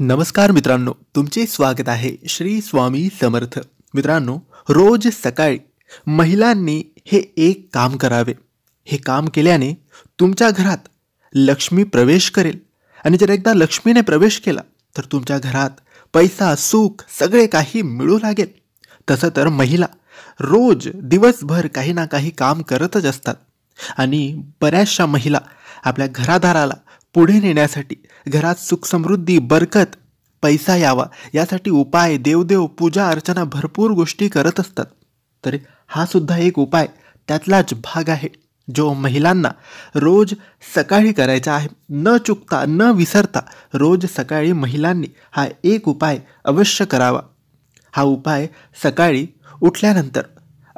नमस्कार मित्रांनो तुमचे स्वागत आहे श्री स्वामी समर्थ मित्रांनो रोज सकाळी महिलांनी हे एक काम करावे हे काम केल्याने तुमच्या घरात लक्ष्मी प्रवेश करेल आणि जर एकदा लक्ष्मीने प्रवेश केला तर तुमच्या घरात पैसा सुख सगळे काही मिळू लागेल तसं तर महिला रोज दिवसभर काही ना काही काम करतच असतात आणि बऱ्याचशा महिला आपल्या घरादाराला पुढे नेण्यासाठी घरात सुखसमृद्धी बरकत पैसा यावा यासाठी उपाय देवदेव पूजा अर्चना भरपूर गोष्टी करत असतात तरी हा सुद्धा एक उपाय त्यातलाच भाग आहे जो महिलांना रोज सकाळी करायचा आहे न चुकता न विसरता रोज सकाळी महिलांनी हा एक उपाय अवश्य करावा हा उपाय सकाळी उठल्यानंतर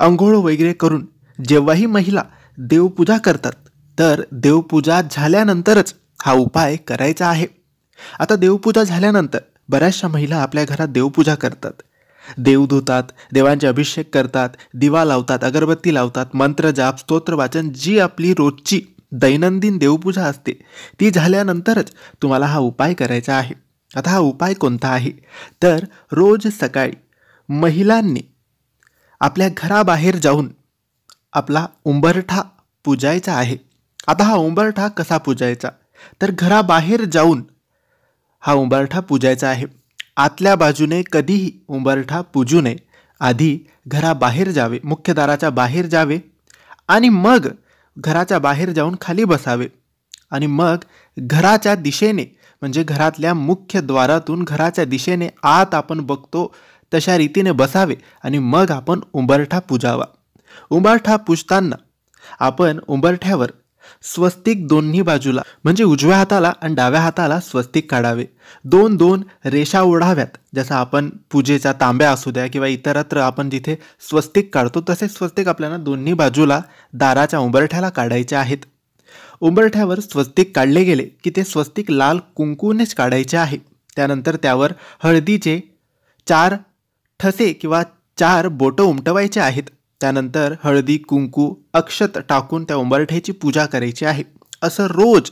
आंघोळ वगैरे करून जेव्हाही महिला देवपूजा करतात तर देवपूजा झाल्यानंतरच हा उपाय करायचा आहे आता देवपूजा झाल्यानंतर बऱ्याचशा महिला आपल्या घरात देवपूजा करतात देव धुतात देवांचे अभिषेक करतात दिवा लावतात अगरबत्ती लावतात मंत्र जाप स्तोत्र वाचन जी आपली रोजची दैनंदिन देवपूजा असते ती झाल्यानंतरच तुम्हाला हा उपाय करायचा आहे आता हा उपाय कोणता आहे तर रोज सकाळी महिलांनी आपल्या घराबाहेर जाऊन आपला उंबरठा पूजायचा आहे आता हा उंबरठा कसा पूजायचा तर घराबाहेर जाऊन हा उंबरठा पूजायचा आहे आतल्या बाजूने कधीही उंबरठा पूजू नये आधी घराबाहेर जावे मुख्य दाराच्या बाहेर जावे आणि मग घराच्या बाहेर जाऊन खाली बसावे आणि मग घराच्या दिशेने म्हणजे घरातल्या मुख्य द्वारातून घराच्या दिशेने आत आपण बघतो तशा रीतीने बसावे आणि मग आपण उंबरठा पूजावा उंबरठा पूजताना आपण उंबरठ्यावर स्वस्तिक दोन्ही बाजूला म्हणजे उजव्या हाताला आणि डाव्या हाताला स्वस्तिक काढावे दोन दोन रेषा ओढाव्यात जसं आपण पूजेचा तांब्या असू द्या किंवा इतरत्र आपण जिथे स्वस्तिक काढतो तसे स्वस्तिक आपल्याला दोन्ही बाजूला दाराच्या उंबरठ्याला काढायचे आहेत उंबरठ्यावर स्वस्तिक काढले गेले की ते स्वस्तिक लाल कुंकूनेच काढायचे आहे त्यानंतर त्यावर हळदीचे चार ठसे किंवा चार बोटं उमटवायचे आहेत त्यानंतर हळदी कुंकू अक्षत टाकून त्या उंबरठ्याची पूजा करायची आहे असं रोज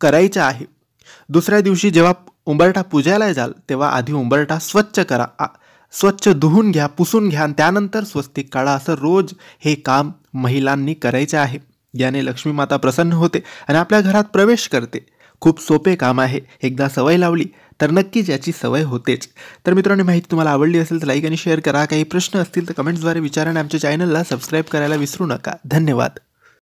करायचं आहे दुसऱ्या दिवशी जेव्हा उंबरठा पूजायला जाल तेव्हा आधी उंबरठा स्वच्छ करा स्वच्छ धुवून घ्या पुसून घ्या आणि त्यानंतर स्वस्तिक काढा असं रोज हे काम महिलांनी करायचे आहे याने लक्ष्मी माता प्रसन्न होते आणि आपल्या घरात प्रवेश करते खूप सोपे काम आहे एकदा सवय लावली तर नक्कीच याची सवय होतेच तर मित्रांनो माहिती तुम्हाला आवडली असेल तर लाईक आणि शेअर करा काही प्रश्न असतील तर कमेंट्सद्वारे विचारा आणि आमच्या चॅनलला सबस्क्राईब करायला विसरू नका धन्यवाद